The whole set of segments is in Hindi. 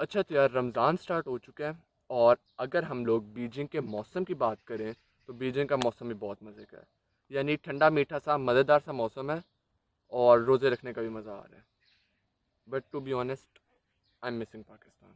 अच्छा तो यार रमज़ान स्टार्ट हो चुका है और अगर हम लोग बीजिंग के मौसम की बात करें तो बीजिंग का मौसम भी बहुत मज़े का है यानी ठंडा मीठा सा मज़ेदार सा मौसम है और रोज़े रखने का भी मज़ा आ रहा है but to be honest I am missing Pakistan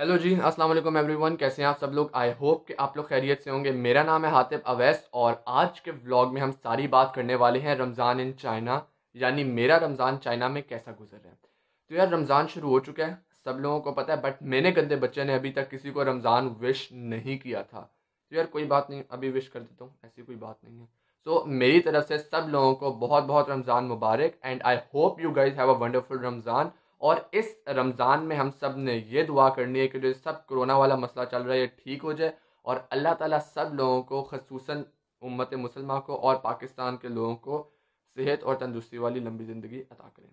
hello ji अस्सलाम वालेकुम एवरीवन कैसे हैं आप सब लोग आई होप कि आप लोग खैरियत से होंगे मेरा नाम है हातिब अवैस और आज के व्लॉग में हम सारी बात करने वाले हैं रमज़ान इन चाइना यानी मेरा रमज़ान चाइना में कैसा गुजर रहा है तो यार रमज़ान शुरू हो चुका है सब लोगों को पता है बट मैंने गंदे बच्चे ने अभी तक किसी को रमज़ान विश नहीं किया था तो यार कोई बात नहीं अभी विश कर देता हूँ ऐसी कोई बात नहीं है सो so, मेरी तरफ से सब लोगों को बहुत बहुत रमज़ान मुबारक and I hope you guys have a wonderful Ramzan और इस रमज़ान में हम सब ने ये दुआ करनी है कि जो सब कोरोना वाला मसला चल रहा है ये ठीक हो जाए और अल्लाह ताला सब लोगों को खसूस उम्मत मुसलमान को और पाकिस्तान के लोगों को सेहत और तंदुरुस्ती वाली लंबी ज़िंदगी अदा करें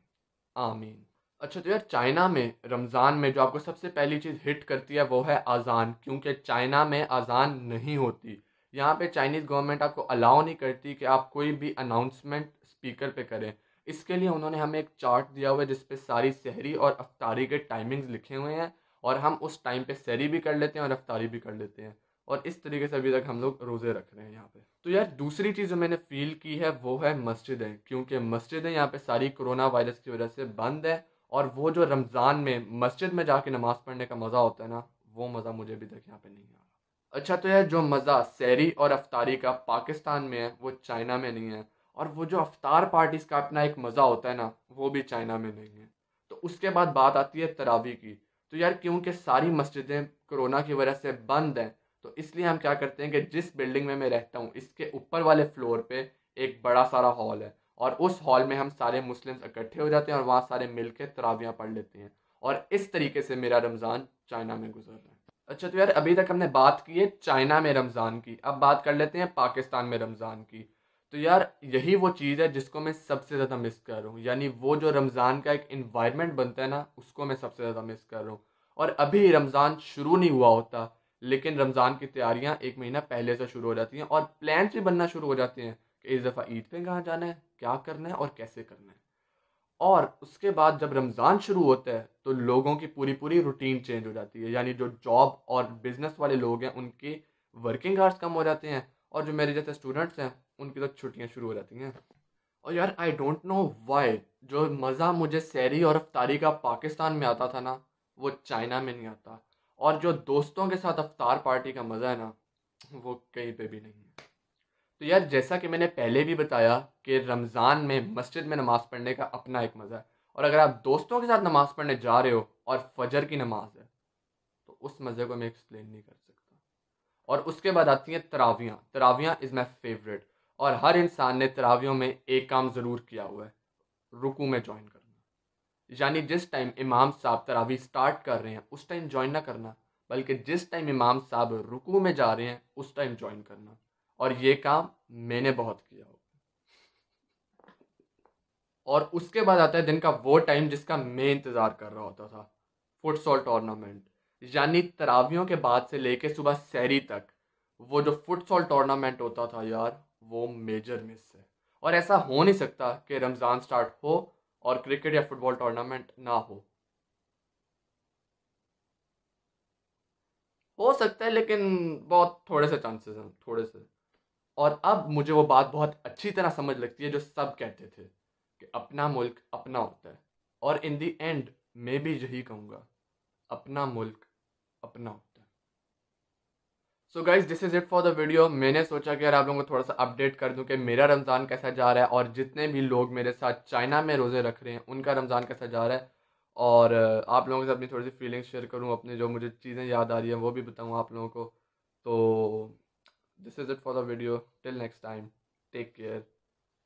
आमीन अच्छा तो यार चाइना में रमज़ान में जो आपको सबसे पहली चीज़ हिट करती है वो है अज़ान क्योंकि चाइना में अज़ान नहीं होती यहाँ पे चाइनीज़ गवर्नमेंट आपको अलाउ नहीं करती कि आप कोई भी अनाउंसमेंट स्पीकर पे करें इसके लिए उन्होंने हमें एक चार्ट दिया हुआ है जिसपे सारी सहरी और अफ्तारी के टाइमिंग्स लिखे हुए हैं और हम उस टाइम पे सहरी भी कर लेते हैं और अफ्तारी भी कर लेते हैं और इस तरीके से अभी तक हम लोग रोज़े रख रहे हैं यहाँ पे तो यार दूसरी चीज़ जो मैंने फील की है वो है मस्जिदें क्योंकि मस्जिदें यहाँ पे सारी कोरोना वायरस की वजह से बंद है और वो जो रमज़ान में मस्जिद में जाके नमाज़ पढ़ने का मज़ा होता है ना वो मज़ा मुझे अभी तक यहाँ पर नहीं आ रहा अच्छा तो यार जो मज़ा सैरी और अफ्तारी का पाकिस्तान में है वो चाइना में नहीं है और वो जो अफ्तार पार्टीज़ का अपना एक मज़ा होता है ना वो भी चाइना में नहीं है तो उसके बाद बात आती है तरावी की तो यार क्योंकि सारी मस्जिदें कोरोना की वजह से बंद हैं तो इसलिए हम क्या करते हैं कि जिस बिल्डिंग में मैं रहता हूँ इसके ऊपर वाले फ्लोर पे एक बड़ा सारा हॉल है और उस हॉल में हम सारे मुस्लिम्स इकट्ठे हो जाते हैं और वहाँ सारे मिल के तरावियाँ पढ़ लेते हैं और इस तरीके से मेरा रमज़ान चाइना में गुजर रहा है अच्छा तो यार अभी तक हमने बात की है चाइना में रमज़ान की अब बात कर लेते हैं पाकिस्तान में रमज़ान की तो यार यही वो चीज़ है जिसको मैं सबसे ज़्यादा मिस कर रहा हूँ यानी वो जो रमज़ान का एक इन्वायरमेंट बनता है ना उसको मैं सबसे ज़्यादा मिस कर रहा हूँ और अभी रमज़ान शुरू नहीं हुआ होता लेकिन रमज़ान की तैयारियाँ एक महीना पहले से शुरू हो जाती हैं और प्लान्स भी बनना शुरू हो जाते हैं कि इस दफ़ा ईद पे कहाँ जाना है क्या करना है और कैसे करना है और उसके बाद जब रमज़ान शुरू होता है तो लोगों की पूरी पूरी रूटीन चेंज हो जाती है यानी जो जॉब और बिज़नेस वाले लोग हैं उनके वर्किंग आवर्स कम हो जाते हैं और जो मेरे जैसे स्टूडेंट्स हैं उनकी तो छुट्टियाँ शुरू हो जाती हैं और यार आई डोंट नो वाई जो मज़ा मुझे सैरी और अफ्तारी का पाकिस्तान में आता था ना वो चाइना में नहीं आता और जो दोस्तों के साथ अफ्तार पार्टी का मज़ा है ना वो कहीं पे भी नहीं है तो यार जैसा कि मैंने पहले भी बताया कि रमज़ान में मस्जिद में नमाज़ पढ़ने का अपना एक मज़ा है और अगर आप दोस्तों के साथ नमाज़ पढ़ने जा रहे हो और फजर की नमाज है तो उस मज़े को मैं एक्सप्लेन नहीं कर सकता और उसके बाद आती हैं तरावियाँ तरावियाँ इज़ माई फेवरेट और हर इंसान ने तरावियों में एक काम ज़रूर किया हुआ है रुकू में ज्वाइन करना यानी जिस टाइम इमाम साहब तरावी स्टार्ट कर रहे हैं उस टाइम ज्वाइन ना करना बल्कि जिस टाइम इमाम साहब रुकू में जा रहे हैं उस टाइम ज्वाइन करना और ये काम मैंने बहुत किया हो और उसके बाद आता है दिन का वो टाइम जिसका मैं इंतज़ार कर रहा होता था फुटसॉल टूर्नामेंट यानी तरावियों के बाद से लेके सुबह सैरी तक वो जो फुटसॉल टूर्नामेंट होता था यार वो मेजर मिस है और ऐसा हो नहीं सकता कि रमज़ान स्टार्ट हो और क्रिकेट या फुटबॉल टूर्नामेंट ना हो हो सकता है लेकिन बहुत थोड़े से चांसेस हैं थोड़े से और अब मुझे वो बात बहुत अच्छी तरह समझ लगती है जो सब कहते थे कि अपना मुल्क अपना होता है और इन दी एंड मैं भी यही कहूँगा अपना मुल्क अपना होता है so guys this is it for the video मैंने सोचा कि यार आप लोगों को थोड़ा सा अपडेट कर दूं कि मेरा रमज़ान कैसा जा रहा है और जितने भी लोग मेरे साथ चाइना में रोज़े रख रहे हैं उनका रमज़ान कैसा जा रहा है और आप लोगों से अपनी थोड़ी सी फीलिंग्स शेयर करूँ अपने जो मुझे चीज़ें याद आ रही हैं वो भी बताऊँ आप लोगों को तो this is it for the video till next time take care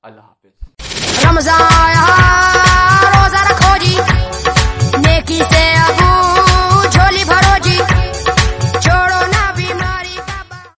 अल्लाह हाफिज़